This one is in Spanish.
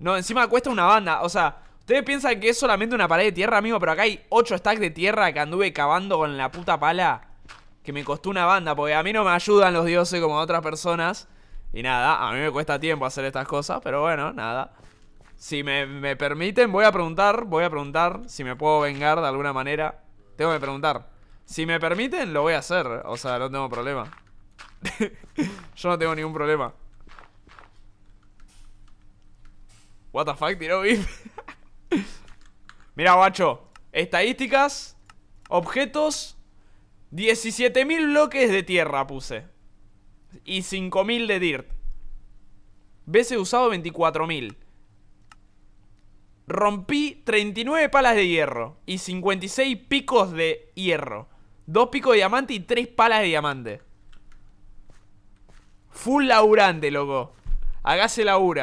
No, encima cuesta una banda, o sea, ustedes piensan que es solamente una pared de tierra, amigo, pero acá hay 8 stacks de tierra que anduve cavando con la puta pala, que me costó una banda, porque a mí no me ayudan los dioses como a otras personas, y nada, a mí me cuesta tiempo hacer estas cosas, pero bueno, nada. Si me, me permiten, voy a preguntar, voy a preguntar si me puedo vengar de alguna manera. Tengo que preguntar. Si me permiten, lo voy a hacer, o sea, no tengo problema. Yo no tengo ningún problema. What the fuck, tiró Mira, guacho. Estadísticas. Objetos. 17.000 bloques de tierra puse. Y 5.000 de dirt. Veces usado 24.000. Rompí 39 palas de hierro y 56 picos de hierro. Dos picos de diamante y tres palas de diamante. Full laburante, loco. Hágase laura.